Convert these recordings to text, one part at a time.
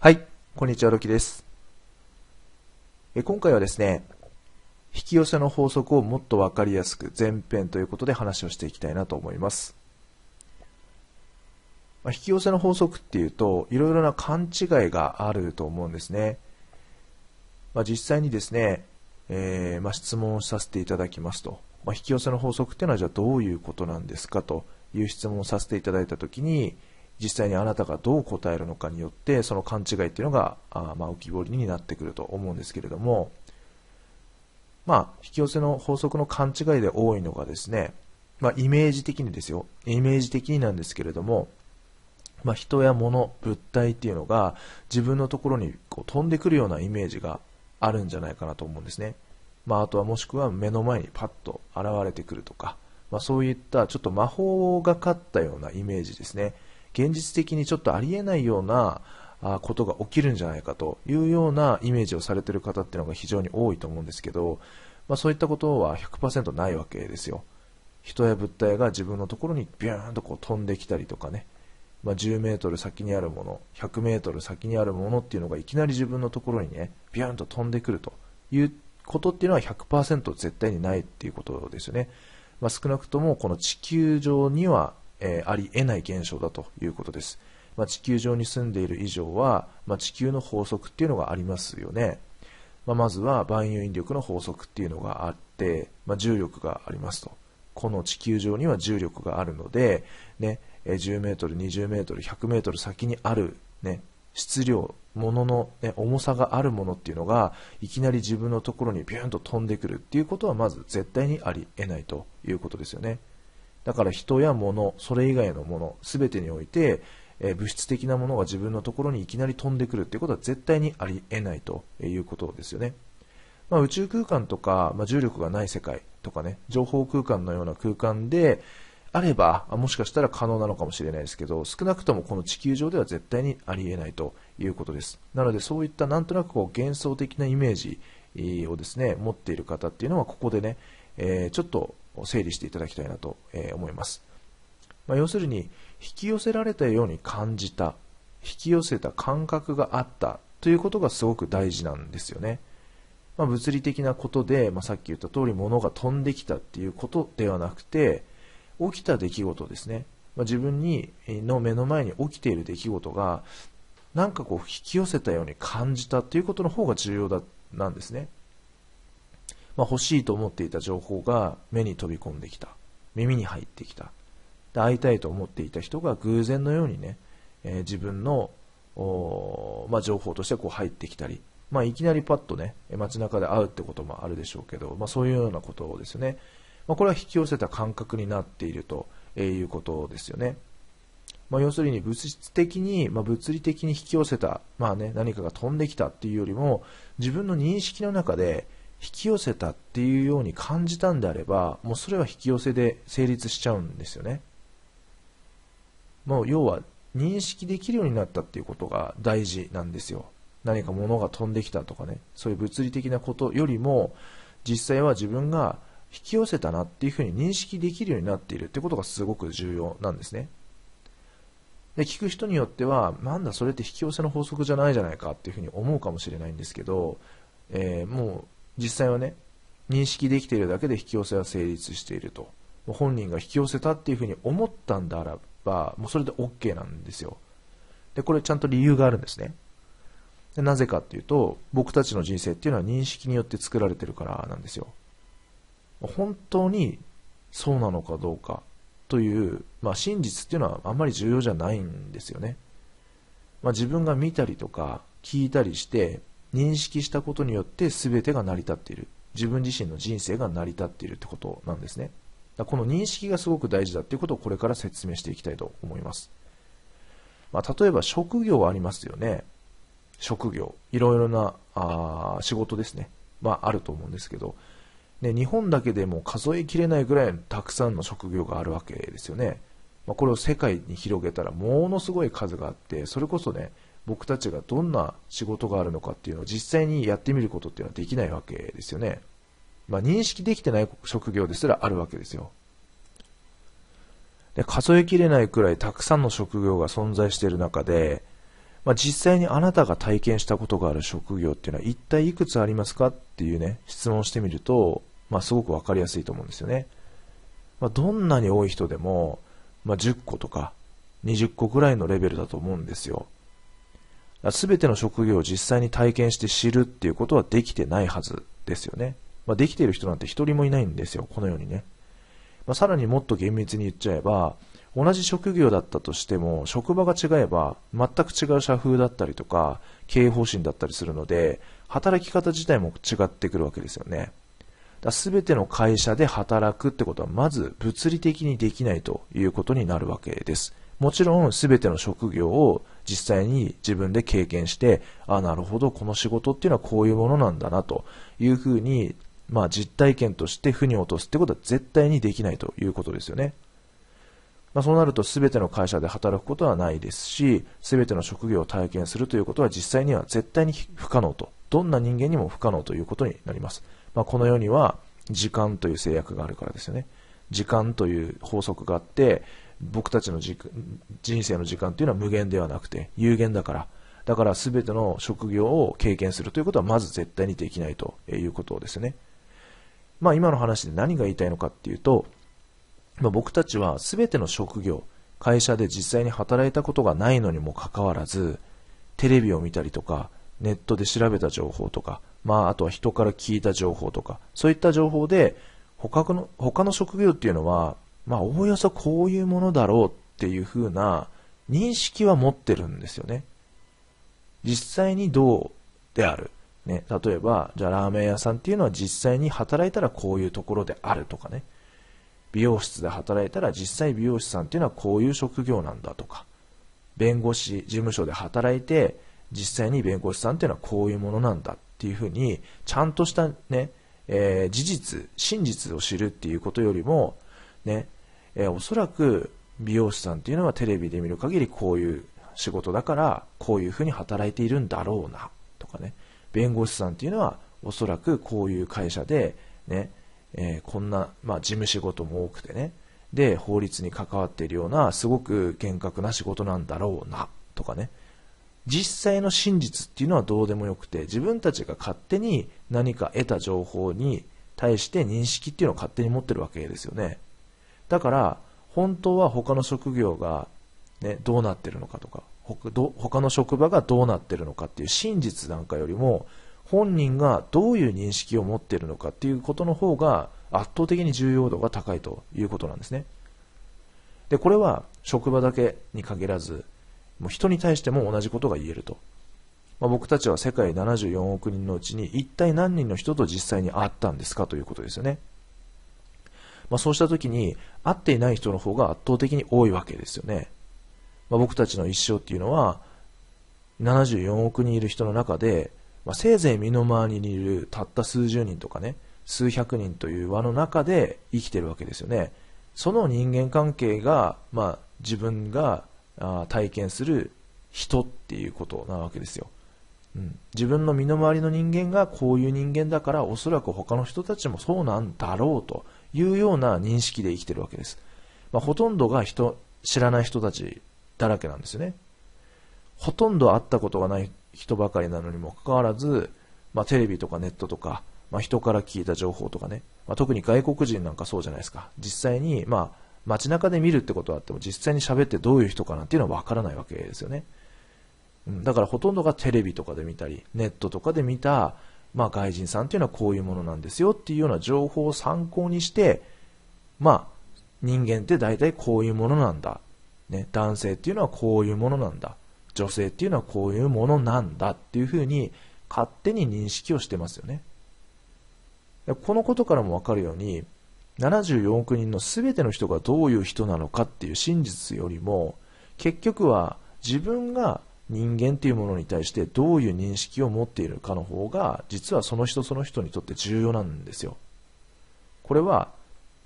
はい、こんにちは、ロキです。え今回はですね、引き寄せの法則をもっとわかりやすく前編ということで話をしていきたいなと思います。まあ、引き寄せの法則っていうと、いろいろな勘違いがあると思うんですね。まあ、実際にですね、えー、まあ、質問をさせていただきますと、まあ、引き寄せの法則っていうのはじゃあどういうことなんですかという質問をさせていただいたときに実際にあなたがどう答えるのかによってその勘違いっていうのがあま浮き彫りになってくると思うんですけれども、まあ、引き寄せの法則の勘違いで多いのがですね、まイメージ的にですよイメージ的になんですけれどもまあ、人や物、物体っていうのが自分のところにこう飛んでくるようなイメージがあるんじゃないかなと思うんですね。まあ、あとはもしくは目の前にパッと現れてくるとか、まあ、そういったちょっと魔法がかったようなイメージですね。現実的にちょっとありえないようなことが起きるんじゃないかというようなイメージをされている方っていうのが非常に多いと思うんですけど、まあ、そういったことは100%ないわけですよ。人や物体が自分のところにビューンとこう飛んできたりとかね、まあ、10メートル先にあるもの、100メートル先にあるものっていうのがいきなり自分のところにね、ビューンと飛んでくるということっていうのは100%絶対にないっていうことですよね。まあ、少なくともこの地球上には、えー、ありえない現象だということです。まあ、地球上に住んでいる以上は、まあ、地球の法則っていうのがありますよね。まあ、まずは万有引力の法則っていうのがあって、ま重力がありますと。この地球上には重力があるので、ね、10メートル、20メートル、100メートル先にある、ね、質量、物の、ね、重さがあるものっていうのが、いきなり自分のところにビューンと飛んでくるっていうことは、まず絶対にありえないということですよね。だから人や物、それ以外のもの、すべてにおいて、えー、物質的なものが自分のところにいきなり飛んでくるっていうことは絶対にありえないということですよね。まあ、宇宙空間とか、まあ、重力がない世界とかね、情報空間のような空間で、あれば、もしかしたら可能なのかもしれないですけど、少なくともこの地球上では絶対にありえないということです。なので、そういったなんとなくこう幻想的なイメージをですね、持っている方っていうのは、ここでね、えー、ちょっと整理していただきたいなと思います。まあ、要するに、引き寄せられたように感じた、引き寄せた感覚があったということがすごく大事なんですよね。まあ、物理的なことで、まあ、さっき言った通り物が飛んできたっていうことではなくて、起きた出来事ですね、まあ、自分にの目の前に起きている出来事がなんかこう引き寄せたように感じたということの方が重要だなんですね、まあ、欲しいと思っていた情報が目に飛び込んできた耳に入ってきたで会いたいと思っていた人が偶然のようにね、えー、自分のまあ、情報としてこう入ってきたりまあ、いきなりパッとね、街中で会うってこともあるでしょうけど、まあ、そういうようなことをですね、まあ、これは引き寄せた感覚になっているということですよね。まあ、要するに物質的に、まあ、物理的に引き寄せた、まあね、何かが飛んできたっていうよりも自分の認識の中で引き寄せたっていうように感じたんであればもうそれは引き寄せで成立しちゃうんですよね。もう要は認識できるようになったっていうことが大事なんですよ。何か物が飛んできたとかね、そういう物理的なことよりも、実際は自分が引き寄せたなっていうふうに認識できるようになっているってことがすごく重要なんですね。で、聞く人によっては、なんだそれって引き寄せの法則じゃないじゃないかっていうふうに思うかもしれないんですけど、えー、もう実際はね、認識できているだけで引き寄せは成立していると。本人が引き寄せたっていうふうに思ったんだらば、もうそれで OK なんですよ。で、これちゃんと理由があるんですね。でなぜかっていうと、僕たちの人生っていうのは認識によって作られてるからなんですよ。本当にそうなのかどうかという、まあ、真実っていうのはあんまり重要じゃないんですよね。まあ、自分が見たりとか聞いたりして認識したことによって全てが成り立っている自分自身の人生が成り立っているってことなんですねこの認識がすごく大事だっていうことをこれから説明していきたいと思います、まあ、例えば職業ありますよね職業いろいろなあ仕事ですね、まあ、あると思うんですけどで日本だけでも数えきれないぐらいたくさんの職業があるわけですよね。まあ、これを世界に広げたらものすごい数があって、それこそね、僕たちがどんな仕事があるのかっていうのを実際にやってみることっていうのはできないわけですよね。まあ、認識できてない職業ですらあるわけですよ。で数えきれないくらいたくさんの職業が存在している中で、まあ、実際にあなたが体験したことがある職業っていうのは一体いくつありますかっていうね、質問してみると、まあ、すごく分かりやすいと思うんですよね。まあ、どんなに多い人でも、まあ、10個とか20個ぐらいのレベルだと思うんですよ。すべての職業を実際に体験して知るっていうことはできてないはずですよね。まあ、できている人なんて一人もいないんですよ、このうにね。まあ、さらにもっと厳密に言っちゃえば、同じ職業だったとしても、職場が違えば、全く違う社風だったりとか、経営方針だったりするので、働き方自体も違ってくるわけですよね。だ全ての会社で働くってことはまず物理的にできないということになるわけです。もちろん全ての職業を実際に自分で経験して、あ、なるほど、この仕事っていうのはこういうものなんだなというふうに、まあ実体験として腑に落とすってことは絶対にできないということですよね。まあ、そうなると全ての会社で働くことはないですし、全ての職業を体験するということは実際には絶対に不可能と、どんな人間にも不可能ということになります。まあ、この世には時間という制約があるからですよね。時間という法則があって、僕たちの人生の時間というのは無限ではなくて有限だから。だから全ての職業を経験するということはまず絶対にできないということですね。まあ今の話で何が言いたいのかっていうと、まあ、僕たちは全ての職業、会社で実際に働いたことがないのにもかかわらず、テレビを見たりとか、ネットで調べた情報とか、まあ、あとは人から聞いた情報とか、そういった情報で、他の、他の職業っていうのは、まあ、おおよそこういうものだろうっていう風な認識は持ってるんですよね。実際にどうである。ね、例えば、じゃあラーメン屋さんっていうのは実際に働いたらこういうところであるとかね。美容室で働いたら実際美容師さんっていうのはこういう職業なんだとか。弁護士事務所で働いて実際に弁護士さんっていうのはこういうものなんだっっていうふうに、ちゃんとしたね、えー、事実、真実を知るっていうことよりも、ね、えー、おそらく美容師さんっていうのはテレビで見る限りこういう仕事だから、こういうふうに働いているんだろうな、とかね、弁護士さんっていうのはおそらくこういう会社で、ね、えー、こんな、まあ、事務仕事も多くてね、で、法律に関わっているような、すごく厳格な仕事なんだろうな、とかね、実際の真実っていうのはどうでもよくて、自分たちが勝手に何か得た情報に対して認識っていうのを勝手に持ってるわけですよね。だから、本当は他の職業が、ね、どうなってるのかとか、他の職場がどうなってるのかっていう真実なんかよりも、本人がどういう認識を持ってるのかっていうことの方が圧倒的に重要度が高いということなんですね。で、これは職場だけに限らず、もう人に対しても同じことが言えると。まあ、僕たちは世界74億人のうちに一体何人の人と実際に会ったんですかということですよね。まあ、そうした時に会っていない人の方が圧倒的に多いわけですよね。まあ、僕たちの一生っていうのは74億人いる人の中で、まあ、せいぜい身の回りにいるたった数十人とかね、数百人という輪の中で生きてるわけですよね。その人間関係が、まあ、自分があ体験する人っていうことなわけですよ。うん、自分の身の回りの人間がこういう人間だからおそらく他の人たちもそうなんだろうというような認識で生きてるわけです。まあ、ほとんどが人知らない人たちだらけなんですよね。ほとんど会ったことがない人ばかりなのにもかかわらず、まあ、テレビとかネットとか、まあ、人から聞いた情報とかね、まあ、特に外国人なんかそうじゃないですか。実際に、まあ、街中で見るってことはあっても実際に喋ってどういう人かなっていうのはわからないわけですよね。うん、だからほとんどがテレビとかで見たり、ネットとかで見た、まあ外人さんっていうのはこういうものなんですよっていうような情報を参考にして、まあ人間って大体こういうものなんだ。ね、男性っていうのはこういうものなんだ。女性っていうのはこういうものなんだっていうふうに勝手に認識をしてますよね。このことからもわかるように、74億人の全ての人がどういう人なのかっていう真実よりも結局は自分が人間っていうものに対してどういう認識を持っているかの方が実はその人その人にとって重要なんですよこれは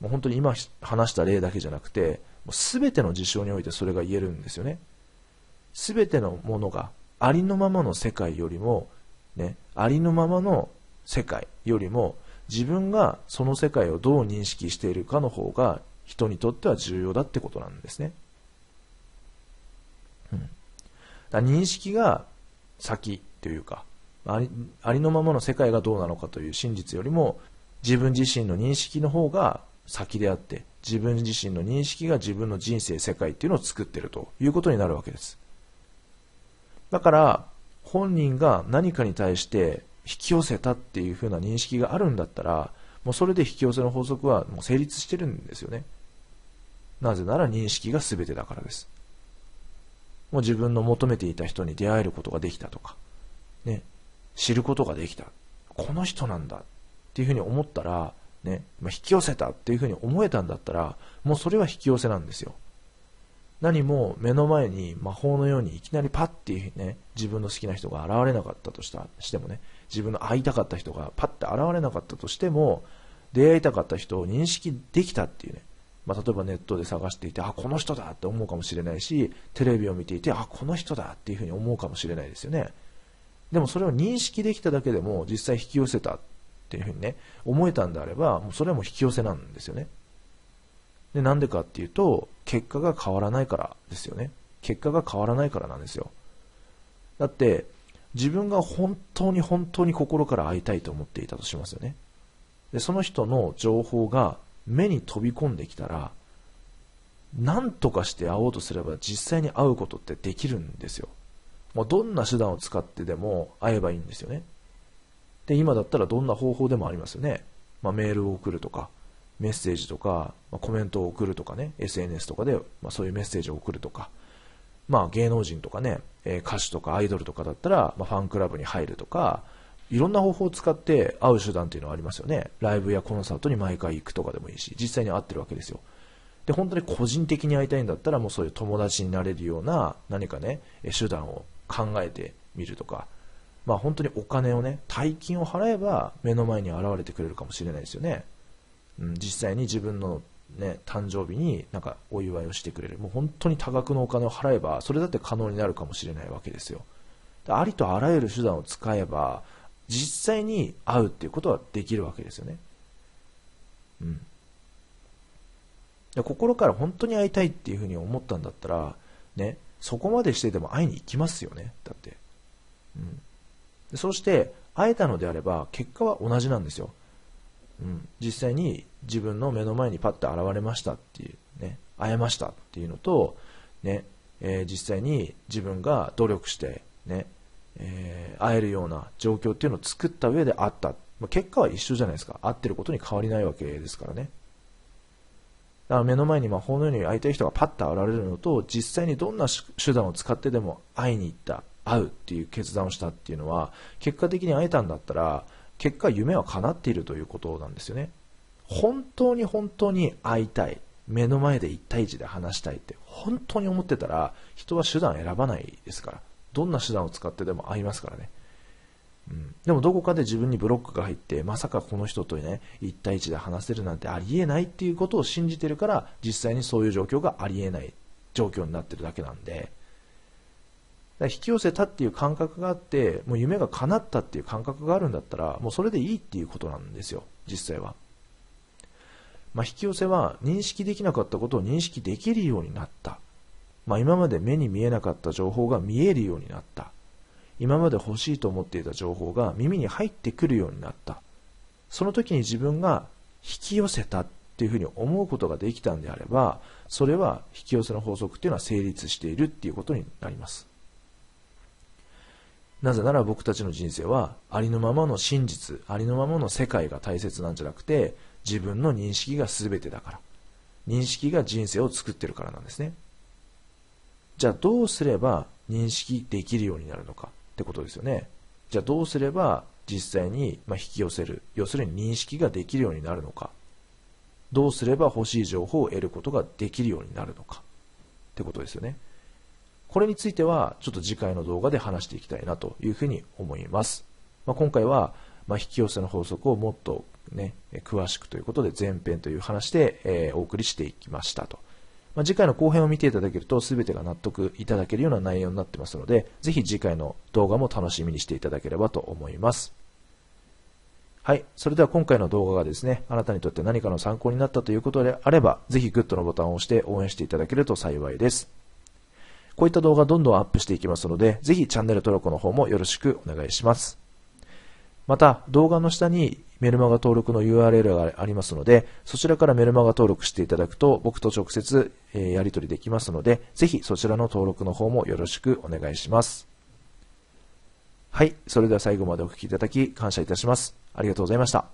もう本当に今話した例だけじゃなくてもう全ての事象においてそれが言えるんですよね全てのものがありのままの世界よりも、ね、ありのままの世界よりも自分がその世界をどう認識しているかの方が人にとっては重要だってことなんですね。うん、だ認識が先というかありありのままの世界がどうなのかという真実よりも自分自身の認識の方が先であって自分自身の認識が自分の人生世界っていうのを作ってるということになるわけですだから本人が何かに対して引き寄せたっていう風な認識があるんだったら、もうそれで引き寄せの法則はもう成立してるんですよね。なぜなら認識が全てだからです。もう自分の求めていた人に出会えることができたとか、ね、知ることができた。この人なんだっていう風に思ったら、ね、ま引き寄せたっていう風に思えたんだったら、もうそれは引き寄せなんですよ。何も目の前に魔法のようにいきなりパッていうね、自分の好きな人が現れなかったとしたしてもね、自分の会いたかった人がパッて現れなかったとしても、出会いたかった人を認識できたっていうね。まあ、例えばネットで探していて、あ、この人だって思うかもしれないし、テレビを見ていて、あ、この人だっていうふうに思うかもしれないですよね。でもそれを認識できただけでも実際引き寄せたっていうふうにね、思えたんであれば、もうそれはもう引き寄せなんですよね。で、なんでかっていうと、結果が変わらないからですよね。結果が変わらないからなんですよ。だって、自分が本当に本当に心から会いたいと思っていたとしますよね。で、その人の情報が目に飛び込んできたら、何とかして会おうとすれば実際に会うことってできるんですよ。もうどんな手段を使ってでも会えばいいんですよね。で、今だったらどんな方法でもありますよね。まあ、メールを送るとか、メッセージとか、まあ、コメントを送るとかね、SNS とかで、まあ、そういうメッセージを送るとか、まあ芸能人とかね、え歌手とかアイドルとかだったら、まあ、ファンクラブに入るとか、いろんな方法を使って会う手段っていうのはありますよね。ライブやコンサートに毎回行くとかでもいいし、実際に会ってるわけですよ。で、本当に個人的に会いたいんだったら、もうそういう友達になれるような何かね、手段を考えてみるとか、まあ本当にお金をね、大金を払えば目の前に現れてくれるかもしれないですよね。うん、実際に自分のね、誕生日になんかお祝いをしてくれる。もう本当に多額のお金を払えば、それだって可能になるかもしれないわけですよ。ありとあらゆる手段を使えば、実際に会うっていうことはできるわけですよね。うん。心から本当に会いたいっていうふうに思ったんだったら、ね、そこまでしてでも会いに行きますよね。だって。うん。そして、会えたのであれば、結果は同じなんですよ。うん、実際に自分の目の前にパッと現れましたっていう、ね、会えましたっていうのと、ねえー、実際に自分が努力して、ねえー、会えるような状況っていうのを作った上で会った、まあ、結果は一緒じゃないですか会ってることに変わりないわけですからねだから目の前に魔法のように会いたい人がパッと現れるのと実際にどんな手段を使ってでも会いに行った会うっていう決断をしたっていうのは結果的に会えたんだったら結果夢は叶っているということなんですよね。本当に本当に会いたい。目の前で1対1で話したいって本当に思ってたら人は手段選ばないですから。どんな手段を使ってでも会いますからね。うん、でもどこかで自分にブロックが入ってまさかこの人とね1対1で話せるなんてありえないっていうことを信じてるから実際にそういう状況がありえない状況になってるだけなんで引き寄せたっていう感覚があって、もう夢が叶ったっていう感覚があるんだったら、もうそれでいいっていうことなんですよ、実際は。まあ、引き寄せは認識できなかったことを認識できるようになった。まあ、今まで目に見えなかった情報が見えるようになった。今まで欲しいと思っていた情報が耳に入ってくるようになった。その時に自分が引き寄せたっていうふうに思うことができたんであれば、それは引き寄せの法則っていうのは成立しているっていうことになります。なぜなら僕たちの人生はありのままの真実、ありのままの世界が大切なんじゃなくて、自分の認識が全てだから。認識が人生を作ってるからなんですね。じゃあどうすれば認識できるようになるのかってことですよね。じゃあどうすれば実際に引き寄せる、要するに認識ができるようになるのか。どうすれば欲しい情報を得ることができるようになるのかってことですよね。これについてはちょっと次回の動画で話していきたいなというふうに思います。まあ、今回は、ま引き寄せの法則をもっとね、詳しくということで前編という話で、えお送りしていきましたと。まあ、次回の後編を見ていただけると全てが納得いただけるような内容になってますので、ぜひ次回の動画も楽しみにしていただければと思います。はい。それでは今回の動画がですね、あなたにとって何かの参考になったということであれば、ぜひグッドのボタンを押して応援していただけると幸いです。こういった動画どんどんアップしていきますので、ぜひチャンネル登録の方もよろしくお願いします。また、動画の下にメルマガ登録の URL がありますので、そちらからメルマガ登録していただくと、僕と直接やり取りできますので、ぜひそちらの登録の方もよろしくお願いします。はい、それでは最後までお聴きいただき感謝いたします。ありがとうございました。